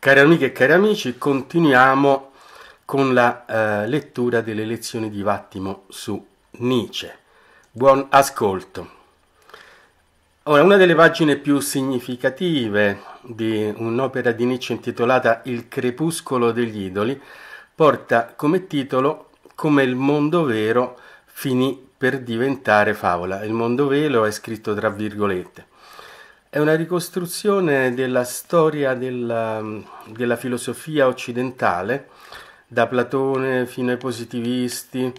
Cari amiche e cari amici, continuiamo con la eh, lettura delle lezioni di Vattimo su Nietzsche. Buon ascolto. Ora, una delle pagine più significative di un'opera di Nietzsche intitolata Il crepuscolo degli idoli porta come titolo Come il mondo vero finì per diventare favola. Il mondo vero è scritto tra virgolette. È una ricostruzione della storia della, della filosofia occidentale, da Platone fino ai positivisti,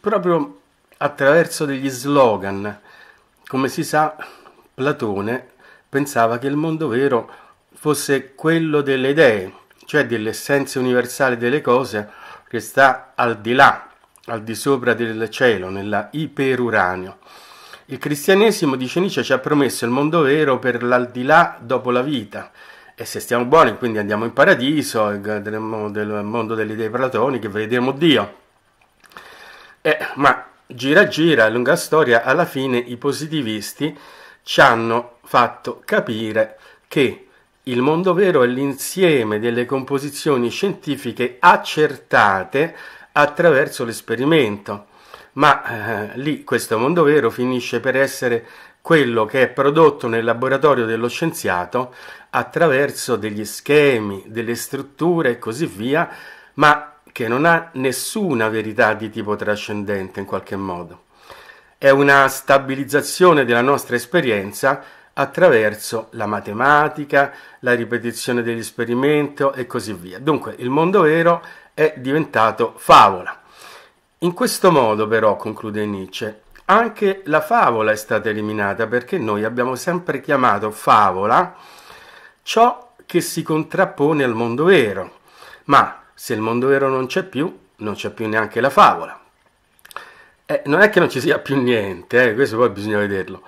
proprio attraverso degli slogan. Come si sa, Platone pensava che il mondo vero fosse quello delle idee, cioè dell'essenza universale delle cose che sta al di là, al di sopra del cielo, nella iperuranio. Il cristianesimo, dice Nietzsche, ci ha promesso il mondo vero per l'aldilà dopo la vita. E se stiamo buoni, quindi andiamo in paradiso, nel mondo delle idee platoniche, vedremo Dio. Eh, ma gira gira, lunga storia, alla fine i positivisti ci hanno fatto capire che il mondo vero è l'insieme delle composizioni scientifiche accertate attraverso l'esperimento ma eh, lì questo mondo vero finisce per essere quello che è prodotto nel laboratorio dello scienziato attraverso degli schemi, delle strutture e così via, ma che non ha nessuna verità di tipo trascendente in qualche modo. È una stabilizzazione della nostra esperienza attraverso la matematica, la ripetizione dell'esperimento e così via. Dunque il mondo vero è diventato favola. In questo modo però, conclude Nietzsche, anche la favola è stata eliminata perché noi abbiamo sempre chiamato favola ciò che si contrappone al mondo vero, ma se il mondo vero non c'è più, non c'è più neanche la favola. Eh, non è che non ci sia più niente, eh, questo poi bisogna vederlo,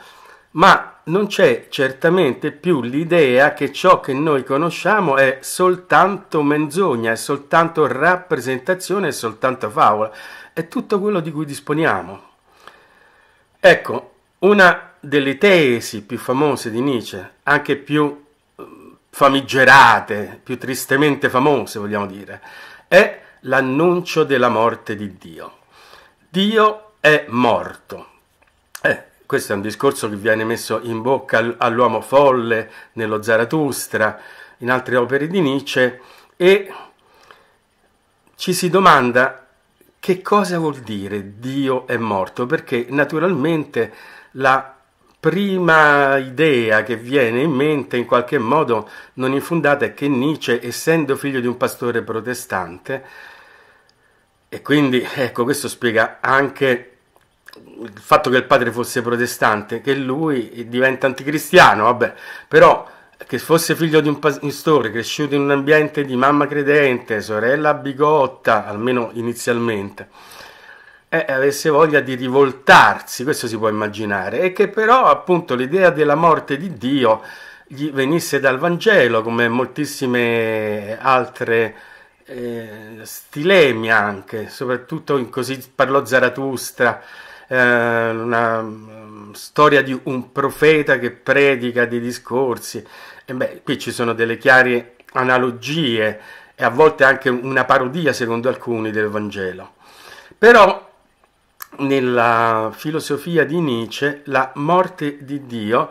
ma non c'è certamente più l'idea che ciò che noi conosciamo è soltanto menzogna, è soltanto rappresentazione, è soltanto favola è tutto quello di cui disponiamo. Ecco, una delle tesi più famose di Nietzsche, anche più eh, famigerate, più tristemente famose, vogliamo dire, è l'annuncio della morte di Dio. Dio è morto. Eh, questo è un discorso che viene messo in bocca all'uomo folle, nello Zarathustra, in altre opere di Nietzsche, e ci si domanda che cosa vuol dire Dio è morto? Perché naturalmente la prima idea che viene in mente, in qualche modo non infondata, è che Nietzsche, essendo figlio di un pastore protestante, e quindi ecco, questo spiega anche il fatto che il padre fosse protestante, che lui diventa anticristiano, vabbè, però che fosse figlio di un pastore cresciuto in un ambiente di mamma credente, sorella bigotta, almeno inizialmente, e avesse voglia di rivoltarsi, questo si può immaginare, e che però appunto l'idea della morte di Dio gli venisse dal Vangelo, come moltissime altre eh, stilemi anche, soprattutto in così parlò Zaratustra, eh, una mm, storia di un profeta che predica dei discorsi, e eh beh, qui ci sono delle chiare analogie e a volte anche una parodia, secondo alcuni, del Vangelo. Però nella filosofia di Nietzsche la morte di Dio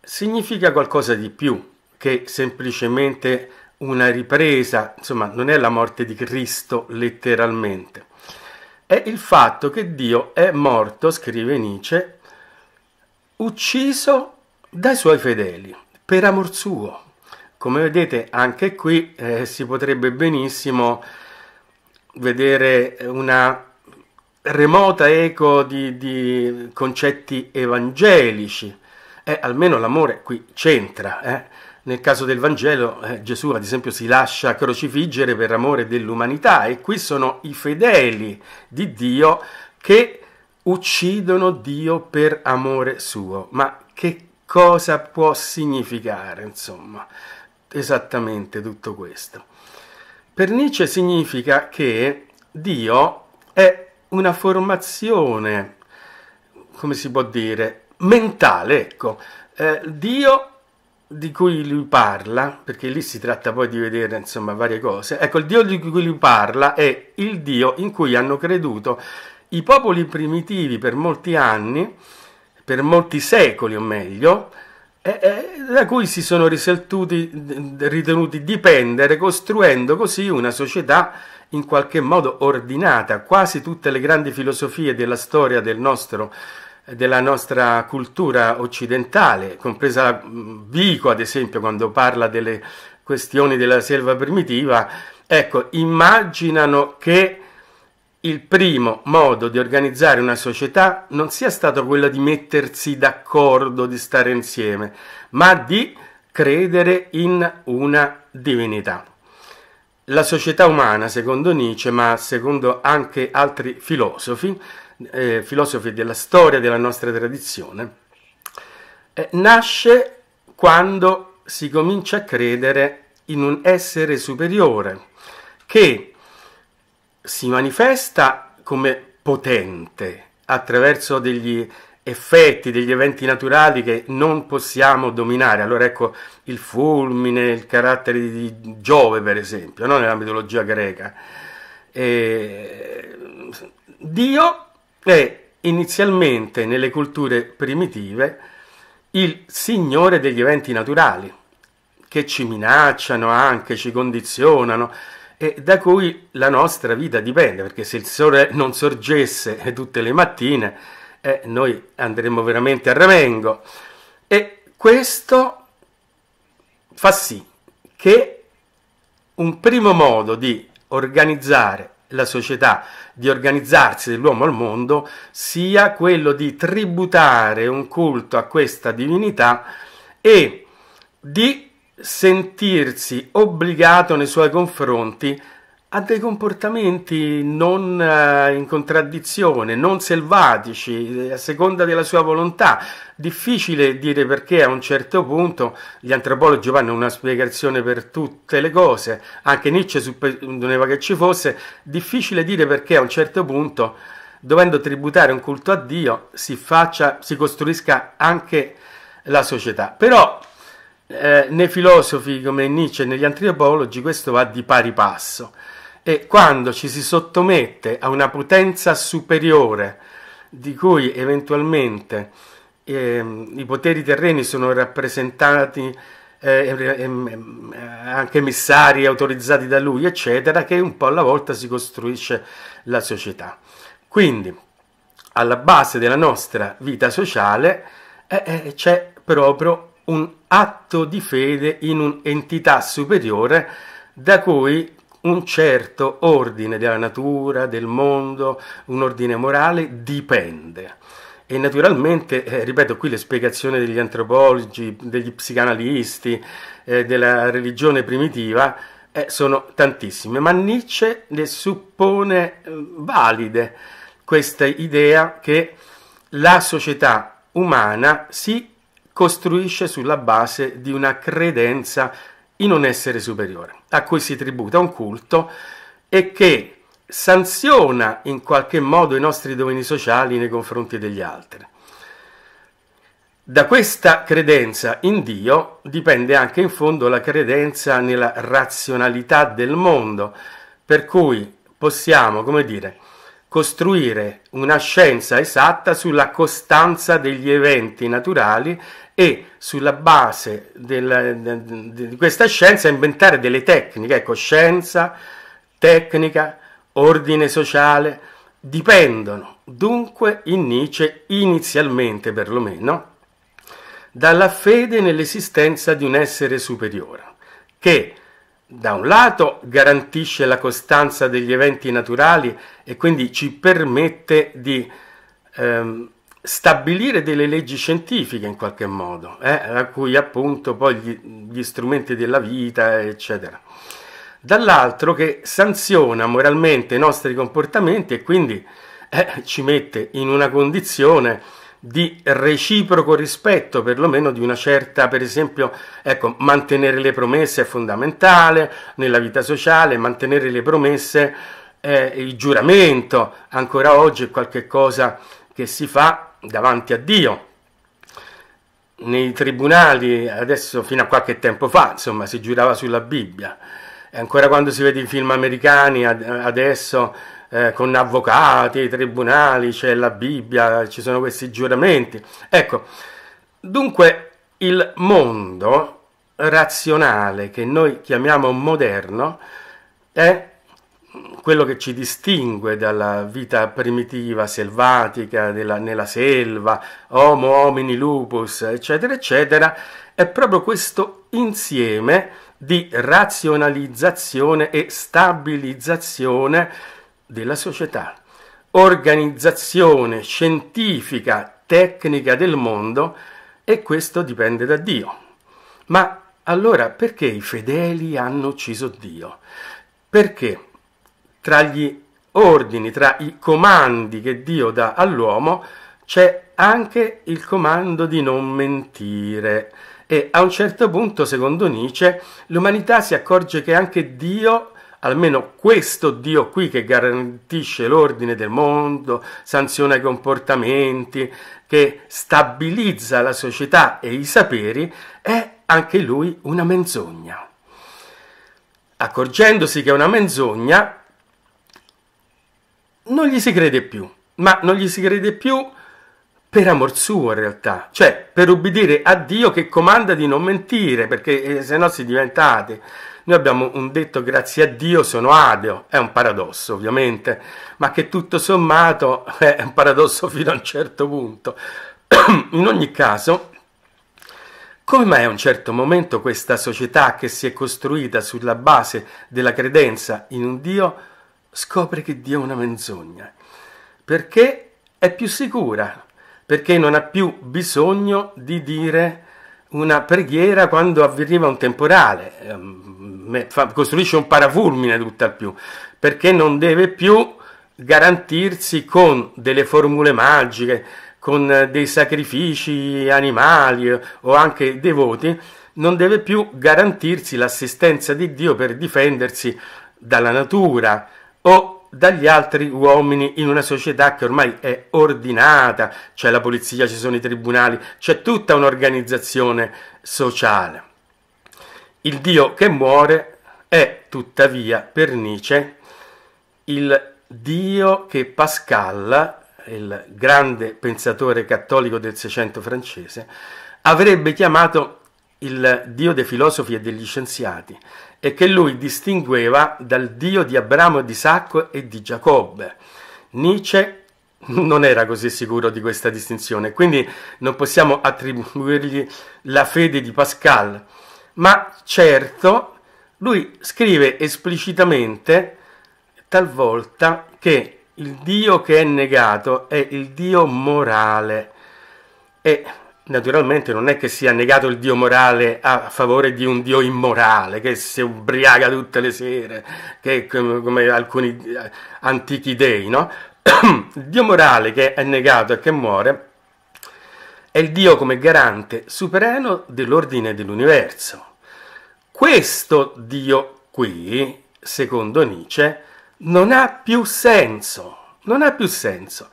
significa qualcosa di più che semplicemente una ripresa, insomma non è la morte di Cristo letteralmente, è il fatto che Dio è morto, scrive Nietzsche, ucciso dai suoi fedeli per amor suo. Come vedete anche qui eh, si potrebbe benissimo vedere una remota eco di, di concetti evangelici. Eh, almeno l'amore qui c'entra. Eh. Nel caso del Vangelo eh, Gesù ad esempio si lascia crocifiggere per amore dell'umanità e qui sono i fedeli di Dio che uccidono Dio per amore suo. Ma che cosa può significare, insomma, esattamente tutto questo. Per Nietzsche significa che Dio è una formazione, come si può dire, mentale, ecco. Eh, Dio di cui lui parla, perché lì si tratta poi di vedere insomma varie cose, ecco il Dio di cui lui parla è il Dio in cui hanno creduto i popoli primitivi per molti anni, per molti secoli o meglio, eh, eh, da cui si sono ritenuti dipendere, costruendo così una società in qualche modo ordinata. Quasi tutte le grandi filosofie della storia del nostro, della nostra cultura occidentale, compresa Vico ad esempio quando parla delle questioni della selva primitiva, ecco, immaginano che il primo modo di organizzare una società non sia stato quello di mettersi d'accordo, di stare insieme, ma di credere in una divinità. La società umana, secondo Nietzsche, ma secondo anche altri filosofi, eh, filosofi della storia della nostra tradizione, eh, nasce quando si comincia a credere in un essere superiore che si manifesta come potente attraverso degli effetti, degli eventi naturali che non possiamo dominare. Allora ecco il fulmine, il carattere di Giove per esempio, no? nella mitologia greca. E... Dio è inizialmente nelle culture primitive il signore degli eventi naturali che ci minacciano anche, ci condizionano e da cui la nostra vita dipende, perché se il sole non sorgesse tutte le mattine, eh, noi andremmo veramente a ramengo. E questo fa sì che un primo modo di organizzare la società, di organizzarsi dell'uomo al mondo, sia quello di tributare un culto a questa divinità e di sentirsi obbligato nei suoi confronti a dei comportamenti non eh, in contraddizione, non selvatici, eh, a seconda della sua volontà. Difficile dire perché a un certo punto gli antropologi vanno una spiegazione per tutte le cose, anche Nietzsche supponeva che ci fosse, difficile dire perché a un certo punto, dovendo tributare un culto a Dio, si, faccia, si costruisca anche la società. Però eh, nei filosofi come Nietzsche e negli antropologi questo va di pari passo. E quando ci si sottomette a una potenza superiore, di cui eventualmente eh, i poteri terreni sono rappresentati eh, ehm, ehm, ehm, anche emissari autorizzati da lui, eccetera, che un po' alla volta si costruisce la società. Quindi, alla base della nostra vita sociale eh, eh c'è proprio un atto di fede in un'entità superiore da cui un certo ordine della natura, del mondo, un ordine morale dipende. E naturalmente, eh, ripeto qui le spiegazioni degli antropologi, degli psicanalisti, eh, della religione primitiva, eh, sono tantissime, ma Nietzsche le suppone eh, valide questa idea che la società umana si costruisce sulla base di una credenza in un essere superiore, a cui si tributa un culto e che sanziona in qualche modo i nostri doveri sociali nei confronti degli altri. Da questa credenza in Dio dipende anche in fondo la credenza nella razionalità del mondo, per cui possiamo, come dire, costruire una scienza esatta sulla costanza degli eventi naturali e sulla base del, di questa scienza inventare delle tecniche, ecco scienza, tecnica, ordine sociale, dipendono dunque in Nietzsche inizialmente perlomeno dalla fede nell'esistenza di un essere superiore che da un lato garantisce la costanza degli eventi naturali e quindi ci permette di ehm, stabilire delle leggi scientifiche in qualche modo, eh, a cui appunto poi gli, gli strumenti della vita, eccetera. Dall'altro che sanziona moralmente i nostri comportamenti e quindi eh, ci mette in una condizione di reciproco rispetto, perlomeno di una certa, per esempio, ecco, mantenere le promesse è fondamentale nella vita sociale, mantenere le promesse, eh, il giuramento, ancora oggi è qualcosa che si fa davanti a Dio. Nei tribunali, adesso fino a qualche tempo fa, insomma, si giurava sulla Bibbia. E ancora quando si vede i film americani, ad, adesso eh, con avvocati, tribunali, c'è la Bibbia, ci sono questi giuramenti. Ecco, dunque il mondo razionale che noi chiamiamo moderno è quello che ci distingue dalla vita primitiva, selvatica, della, nella selva, homo homini lupus, eccetera, eccetera, è proprio questo insieme di razionalizzazione e stabilizzazione della società, organizzazione scientifica, tecnica del mondo e questo dipende da Dio. Ma allora perché i fedeli hanno ucciso Dio? Perché tra gli ordini, tra i comandi che Dio dà all'uomo c'è anche il comando di non mentire. E a un certo punto, secondo Nietzsche, l'umanità si accorge che anche Dio almeno questo Dio qui che garantisce l'ordine del mondo, sanziona i comportamenti, che stabilizza la società e i saperi, è anche lui una menzogna. Accorgendosi che è una menzogna, non gli si crede più, ma non gli si crede più per amor suo in realtà, cioè per ubbidire a Dio che comanda di non mentire, perché eh, se no si diventate noi abbiamo un detto grazie a Dio sono ateo, è un paradosso ovviamente, ma che tutto sommato è un paradosso fino a un certo punto. In ogni caso, come mai a un certo momento questa società che si è costruita sulla base della credenza in un Dio scopre che Dio è una menzogna? Perché è più sicura, perché non ha più bisogno di dire una preghiera quando avveniva un temporale, ehm, costruisce un parafulmine tutt'al più, perché non deve più garantirsi con delle formule magiche, con eh, dei sacrifici animali eh, o anche devoti, non deve più garantirsi l'assistenza di Dio per difendersi dalla natura o dagli altri uomini in una società che ormai è ordinata, c'è la polizia, ci sono i tribunali, c'è tutta un'organizzazione sociale. Il Dio che muore è tuttavia per Nietzsche il Dio che Pascal, il grande pensatore cattolico del Seicento francese, avrebbe chiamato il Dio dei filosofi e degli scienziati e che lui distingueva dal Dio di Abramo di Isacco e di Giacobbe. Nietzsche non era così sicuro di questa distinzione, quindi non possiamo attribuirgli la fede di Pascal, ma certo lui scrive esplicitamente talvolta che il Dio che è negato è il Dio morale e naturalmente non è che sia negato il Dio morale a favore di un Dio immorale che si ubriaca tutte le sere, che, come, alcuni eh, antichi dei, no? il Dio morale che è negato e che muore è il Dio come garante supremo dell'ordine dell'universo. Questo Dio qui, secondo Nietzsche, non ha più senso, non ha più senso.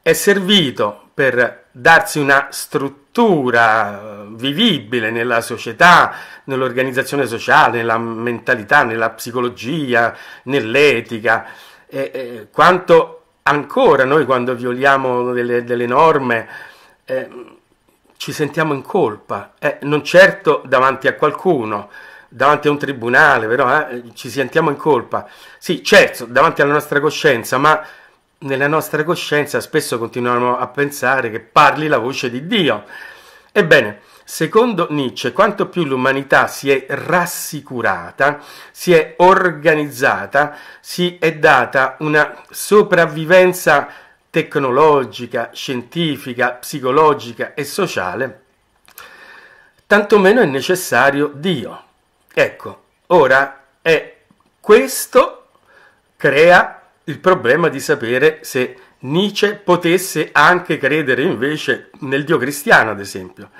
È servito per darsi una struttura eh, vivibile nella società, nell'organizzazione sociale, nella mentalità, nella psicologia, nell'etica, eh, eh, quanto ancora noi quando violiamo delle, delle norme eh, ci sentiamo in colpa, non certo davanti a qualcuno, davanti a un tribunale, però eh, ci sentiamo in colpa, sì certo davanti alla nostra coscienza, ma nella nostra coscienza spesso continuiamo a pensare che parli la voce di Dio. Ebbene, secondo Nietzsche, quanto più l'umanità si è rassicurata, si è organizzata, si è data una sopravvivenza tecnologica, scientifica, psicologica e sociale, tanto meno è necessario Dio. Ecco, ora è questo crea il problema di sapere se Nietzsche potesse anche credere invece nel Dio cristiano, ad esempio,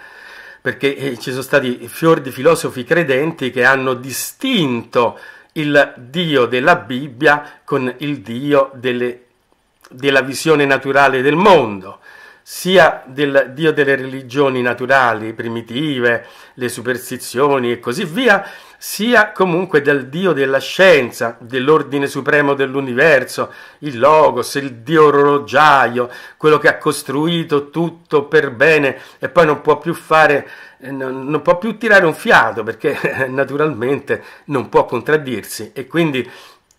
perché eh, ci sono stati fior di filosofi credenti che hanno distinto il Dio della Bibbia con il Dio delle, della visione naturale del mondo sia del dio delle religioni naturali, primitive, le superstizioni e così via, sia comunque del dio della scienza, dell'ordine supremo dell'universo, il logos, il dio orologiaio, quello che ha costruito tutto per bene e poi non può più fare, non può più tirare un fiato perché naturalmente non può contraddirsi e quindi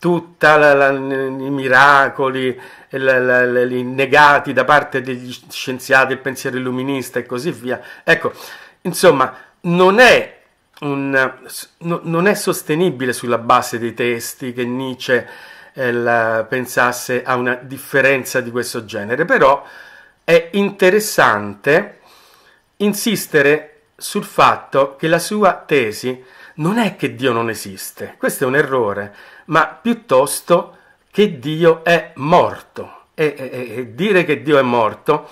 tutti i miracoli la, la, la, negati da parte degli scienziati, il pensiero illuminista e così via. Ecco, insomma, non è, un, no, non è sostenibile sulla base dei testi che Nietzsche eh, pensasse a una differenza di questo genere, però è interessante insistere sul fatto che la sua tesi non è che Dio non esiste, questo è un errore, ma piuttosto che Dio è morto. E, e, e dire che Dio è morto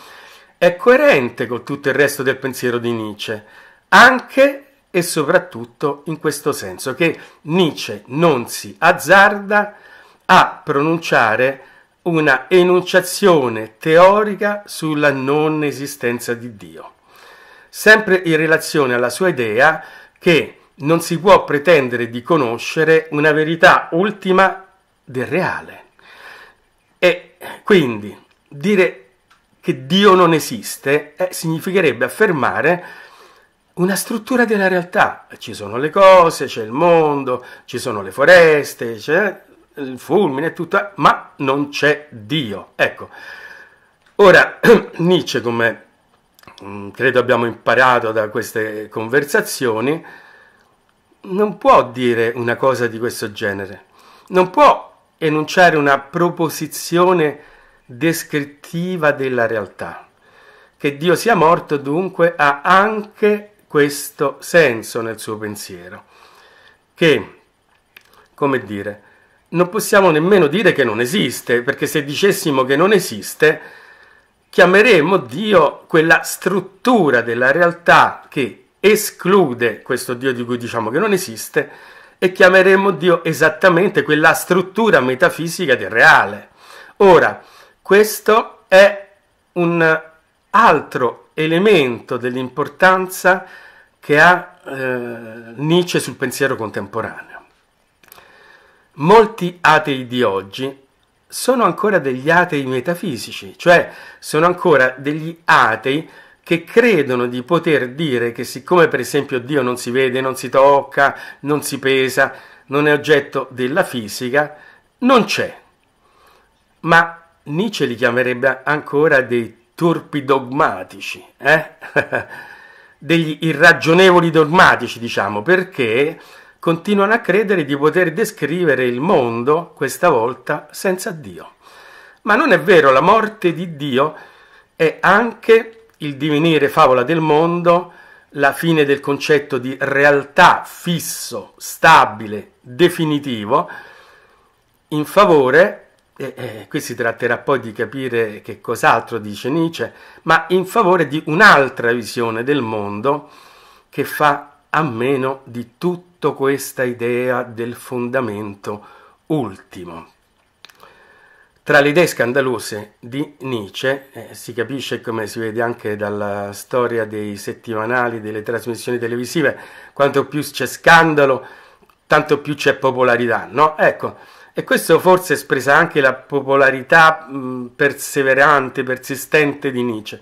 è coerente con tutto il resto del pensiero di Nietzsche, anche e soprattutto in questo senso che Nietzsche non si azzarda a pronunciare una enunciazione teorica sulla non esistenza di Dio, sempre in relazione alla sua idea che non si può pretendere di conoscere una verità ultima del reale. E quindi dire che Dio non esiste eh, significherebbe affermare una struttura della realtà. Ci sono le cose, c'è il mondo, ci sono le foreste, c'è il fulmine e tutto, ma non c'è Dio. Ecco, ora Nietzsche, come mm, credo abbiamo imparato da queste conversazioni, non può dire una cosa di questo genere, non può enunciare una proposizione descrittiva della realtà. Che Dio sia morto dunque ha anche questo senso nel suo pensiero, che, come dire, non possiamo nemmeno dire che non esiste, perché se dicessimo che non esiste, chiameremmo Dio quella struttura della realtà che esclude questo Dio di cui diciamo che non esiste e chiameremo Dio esattamente quella struttura metafisica del reale. Ora, questo è un altro elemento dell'importanza che ha eh, Nietzsche sul pensiero contemporaneo. Molti atei di oggi sono ancora degli atei metafisici, cioè sono ancora degli atei che credono di poter dire che siccome per esempio Dio non si vede, non si tocca, non si pesa, non è oggetto della fisica, non c'è. Ma Nietzsche li chiamerebbe ancora dei turpi dogmatici, eh? degli irragionevoli dogmatici, diciamo, perché continuano a credere di poter descrivere il mondo, questa volta, senza Dio. Ma non è vero, la morte di Dio è anche il divenire favola del mondo, la fine del concetto di realtà fisso, stabile, definitivo, in favore, e, e qui si tratterà poi di capire che cos'altro dice Nietzsche, ma in favore di un'altra visione del mondo che fa a meno di tutta questa idea del fondamento ultimo. Tra le idee scandalose di Nietzsche, eh, si capisce come si vede anche dalla storia dei settimanali, delle trasmissioni televisive, quanto più c'è scandalo, tanto più c'è popolarità, no? Ecco, e questo forse espressa anche la popolarità mh, perseverante, persistente di Nietzsche.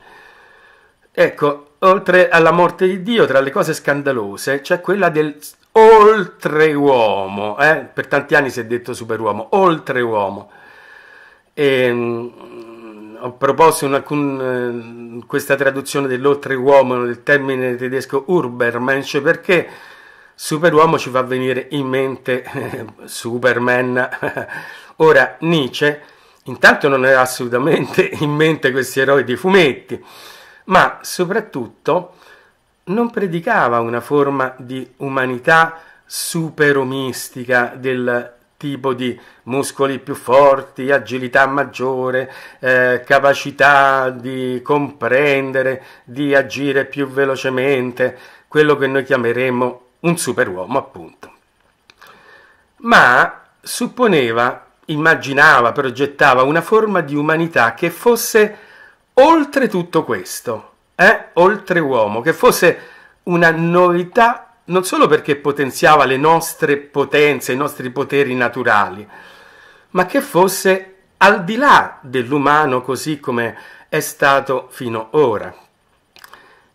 Ecco, oltre alla morte di Dio, tra le cose scandalose c'è quella del oltreuomo, eh? per tanti anni si è detto superuomo, oltre uomo. E, ehm, ho proposto in alcun, eh, questa traduzione dell'oltre uomo del termine tedesco Urbermensch perché superuomo ci fa venire in mente eh, Superman. Ora Nietzsche intanto non era assolutamente in mente questi eroi di fumetti, ma soprattutto non predicava una forma di umanità superomistica del tipo di muscoli più forti, agilità maggiore, eh, capacità di comprendere, di agire più velocemente, quello che noi chiameremmo un superuomo appunto. Ma supponeva, immaginava, progettava una forma di umanità che fosse oltre tutto questo, eh? oltre uomo, che fosse una novità non solo perché potenziava le nostre potenze, i nostri poteri naturali, ma che fosse al di là dell'umano così come è stato fino ora.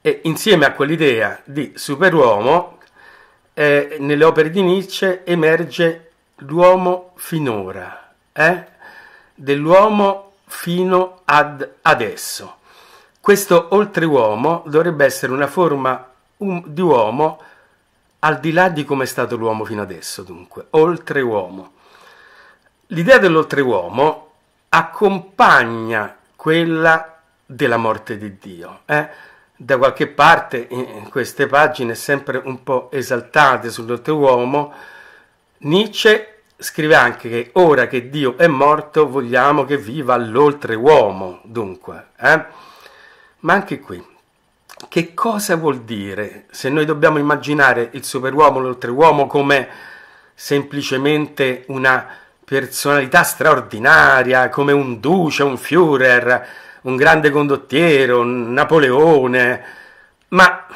E insieme a quell'idea di superuomo, eh, nelle opere di Nietzsche emerge l'uomo finora, eh? dell'uomo fino ad adesso. Questo oltreuomo dovrebbe essere una forma um, di uomo al di là di come è stato l'uomo fino adesso, dunque, oltre uomo. L'idea dell'oltreuomo accompagna quella della morte di Dio. Eh? Da qualche parte, in queste pagine sempre un po' esaltate sull'oltreuomo, Nietzsche scrive anche che ora che Dio è morto vogliamo che viva l'oltreuomo, dunque. Eh? Ma anche qui che cosa vuol dire se noi dobbiamo immaginare il superuomo, l'oltreuomo come semplicemente una personalità straordinaria, come un duce, un Führer, un grande condottiero, un Napoleone, ma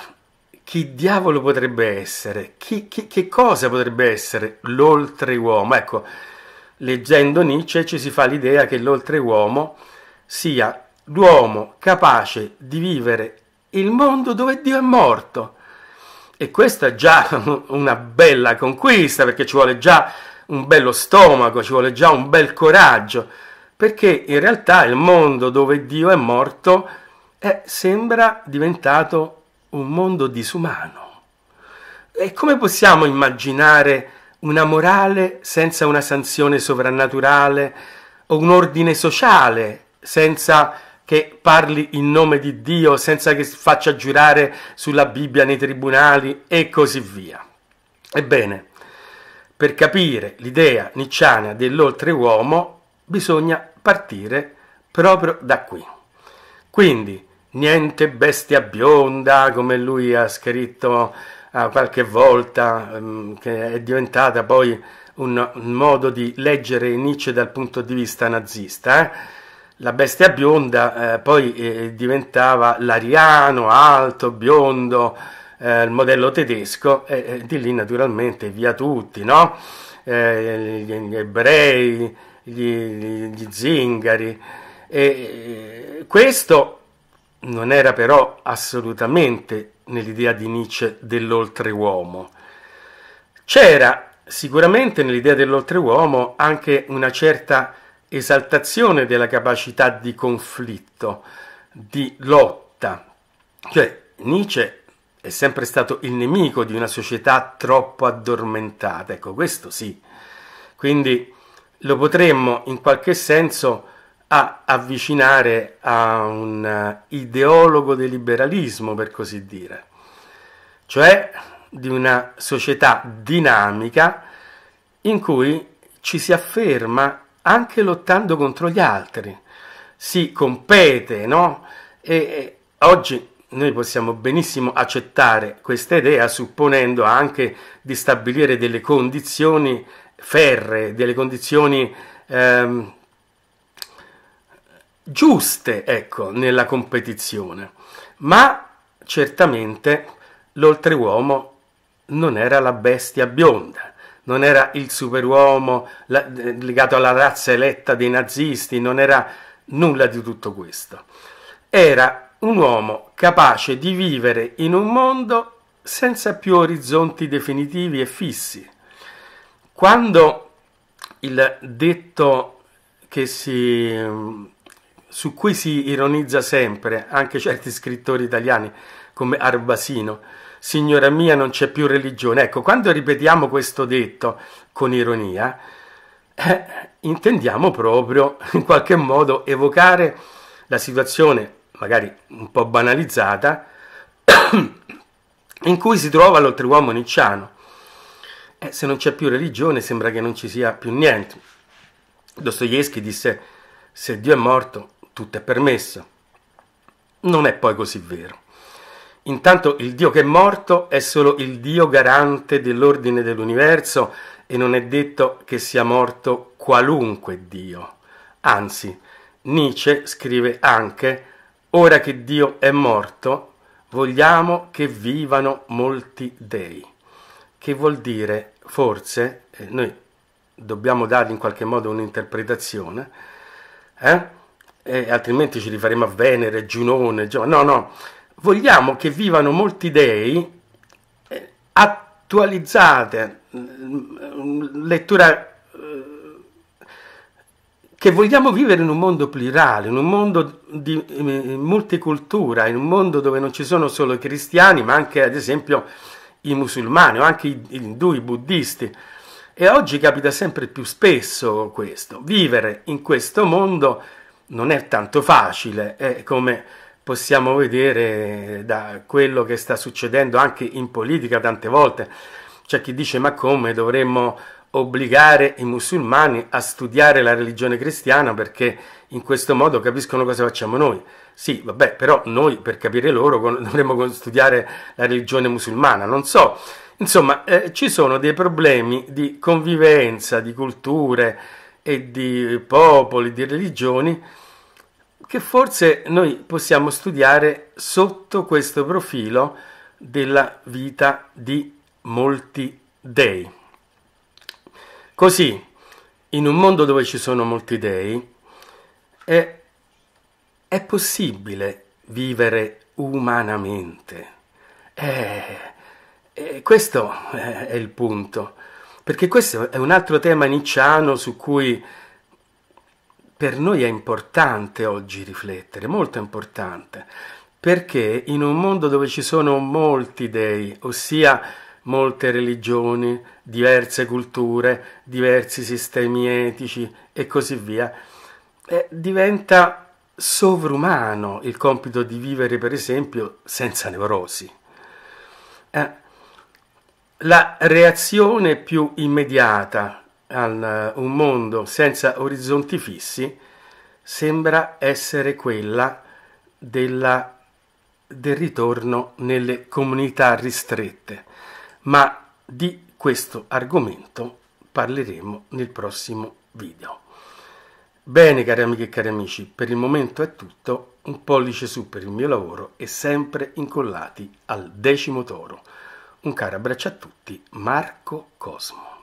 chi diavolo potrebbe essere? Chi, chi, che cosa potrebbe essere l'oltreuomo? Ecco, leggendo Nietzsche ci si fa l'idea che l'oltreuomo sia l'uomo capace di vivere il mondo dove Dio è morto. E questa è già una bella conquista, perché ci vuole già un bello stomaco, ci vuole già un bel coraggio, perché in realtà il mondo dove Dio è morto è, eh, sembra diventato un mondo disumano. E come possiamo immaginare una morale senza una sanzione sovrannaturale o un ordine sociale senza che parli in nome di Dio senza che faccia giurare sulla Bibbia nei tribunali e così via. Ebbene, per capire l'idea nicciana dell'oltreuomo bisogna partire proprio da qui. Quindi, niente bestia bionda, come lui ha scritto uh, qualche volta, um, che è diventata poi un, un modo di leggere Nietzsche dal punto di vista nazista. Eh? la bestia bionda eh, poi eh, diventava l'ariano, alto, biondo, eh, il modello tedesco e, di lì naturalmente via tutti, no? Eh, gli, gli, ebrei, gli, gli zingari. E, eh, questo non era però assolutamente nell'idea di Nietzsche dell'oltreuomo. C'era sicuramente nell'idea dell'oltreuomo anche una certa esaltazione della capacità di conflitto, di lotta. Cioè, Nietzsche è sempre stato il nemico di una società troppo addormentata, ecco questo sì. Quindi lo potremmo in qualche senso a avvicinare a un ideologo del liberalismo, per così dire, cioè di una società dinamica in cui ci si afferma anche lottando contro gli altri. Si compete, no? E, e oggi noi possiamo benissimo accettare questa idea supponendo anche di stabilire delle condizioni ferre, delle condizioni ehm, giuste, ecco, nella competizione. Ma certamente l'oltreuomo non era la bestia bionda, non era il superuomo la, legato alla razza eletta dei nazisti, non era nulla di tutto questo. Era un uomo capace di vivere in un mondo senza più orizzonti definitivi e fissi. Quando il detto che si su cui si ironizza sempre, anche certi scrittori italiani come Arbasino, signora mia non c'è più religione. Ecco, quando ripetiamo questo detto con ironia, eh, intendiamo proprio in qualche modo evocare la situazione, magari un po' banalizzata, in cui si trova l'oltreuomo nicciano. Eh, se non c'è più religione sembra che non ci sia più niente. Dostoevsky disse, se Dio è morto, tutto è permesso. Non è poi così vero. Intanto il Dio che è morto è solo il Dio garante dell'ordine dell'universo e non è detto che sia morto qualunque Dio. Anzi, Nietzsche scrive anche, ora che Dio è morto, vogliamo che vivano molti dei, che vuol dire forse, eh, noi dobbiamo dargli in qualche modo un'interpretazione, eh? eh, altrimenti ci rifaremo a Venere, Giunone, Giove. No, no, vogliamo che vivano molti dei eh, attualizzate, mm, mm, lettura eh, che vogliamo vivere in un mondo plurale, in un mondo di eh, multicultura, in un mondo dove non ci sono solo i cristiani, ma anche ad esempio i musulmani o anche gli indù, i buddisti. E oggi capita sempre più spesso questo, vivere in questo mondo non è tanto facile, eh, come possiamo vedere da quello che sta succedendo anche in politica tante volte. C'è chi dice ma come dovremmo obbligare i musulmani a studiare la religione cristiana perché in questo modo capiscono cosa facciamo noi. Sì, vabbè, però noi per capire loro dovremmo studiare la religione musulmana, non so. Insomma, eh, ci sono dei problemi di convivenza, di culture, e di popoli, di religioni, che forse noi possiamo studiare sotto questo profilo della vita di molti dei. Così, in un mondo dove ci sono molti dei, è, è possibile vivere umanamente. Eh, eh, questo è il punto. Perché questo è un altro tema nicciano su cui per noi è importante oggi riflettere, molto importante, perché in un mondo dove ci sono molti dei, ossia molte religioni, diverse culture, diversi sistemi etici e così via, eh, diventa sovrumano il compito di vivere, per esempio, senza nevrosi. Eh, la reazione più immediata a eh, un mondo senza orizzonti fissi sembra essere quella della, del ritorno nelle comunità ristrette, ma di questo argomento parleremo nel prossimo video. Bene cari amiche e cari amici, per il momento è tutto, un pollice su per il mio lavoro e sempre incollati al decimo toro. Un caro abbraccio a tutti, Marco Cosmo.